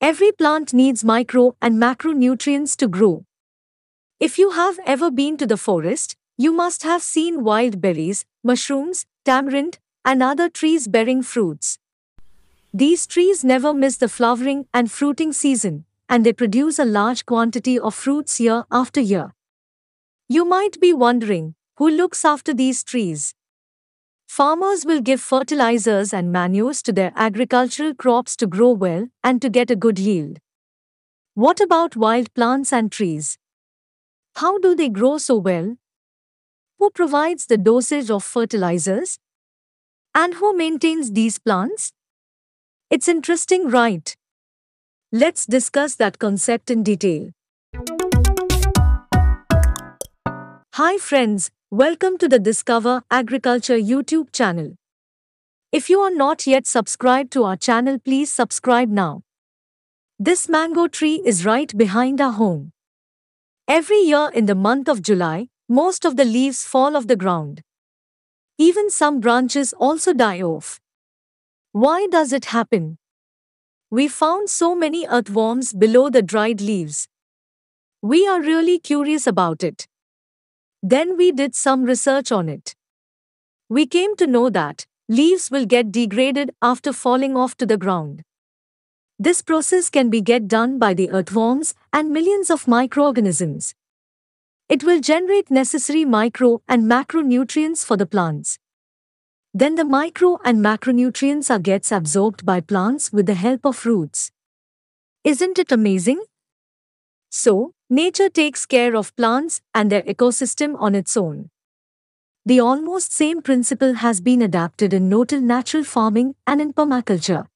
Every plant needs micro and macronutrients to grow. If you have ever been to the forest, you must have seen wild berries, mushrooms, tamarind, and other trees bearing fruits. These trees never miss the flowering and fruiting season, and they produce a large quantity of fruits year after year. You might be wondering, who looks after these trees? Farmers will give fertilizers and manures to their agricultural crops to grow well and to get a good yield. What about wild plants and trees? How do they grow so well? Who provides the dosage of fertilizers? And who maintains these plants? It's interesting, right? Let's discuss that concept in detail. Hi friends, welcome to the Discover Agriculture YouTube channel. If you are not yet subscribed to our channel, please subscribe now. This mango tree is right behind our home. Every year in the month of July, most of the leaves fall off the ground. Even some branches also die off. Why does it happen? We found so many earthworms below the dried leaves. We are really curious about it. Then we did some research on it. We came to know that leaves will get degraded after falling off to the ground. This process can be get done by the earthworms and millions of microorganisms. It will generate necessary micro and macronutrients for the plants. Then the micro and macronutrients are gets absorbed by plants with the help of roots. Isn't it amazing? So, Nature takes care of plants and their ecosystem on its own. The almost same principle has been adapted in no-till natural farming and in permaculture.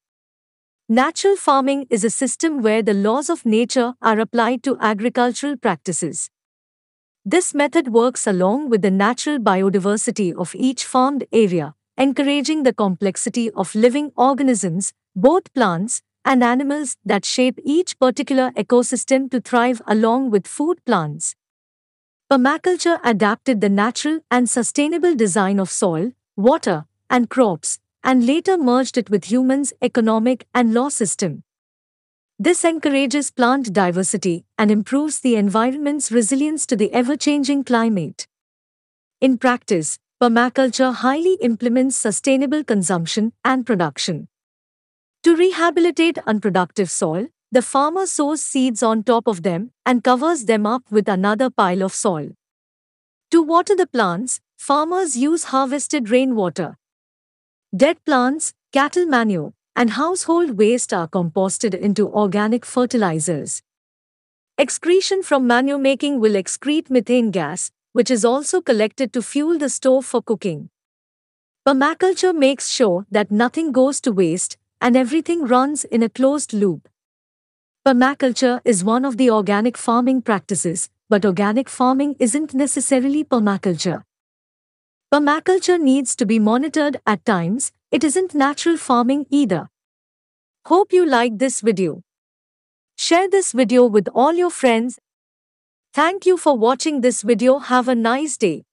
Natural farming is a system where the laws of nature are applied to agricultural practices. This method works along with the natural biodiversity of each farmed area, encouraging the complexity of living organisms, both plants and animals that shape each particular ecosystem to thrive along with food plants. Permaculture adapted the natural and sustainable design of soil, water, and crops, and later merged it with humans' economic and law system. This encourages plant diversity and improves the environment's resilience to the ever changing climate. In practice, permaculture highly implements sustainable consumption and production. To rehabilitate unproductive soil, the farmer sows seeds on top of them and covers them up with another pile of soil. To water the plants, farmers use harvested rainwater. Dead plants, cattle manure, and household waste are composted into organic fertilizers. Excretion from manure making will excrete methane gas, which is also collected to fuel the stove for cooking. Permaculture makes sure that nothing goes to waste and everything runs in a closed loop. Permaculture is one of the organic farming practices, but organic farming isn't necessarily permaculture. Permaculture needs to be monitored at times, it isn't natural farming either. Hope you like this video. Share this video with all your friends. Thank you for watching this video. Have a nice day.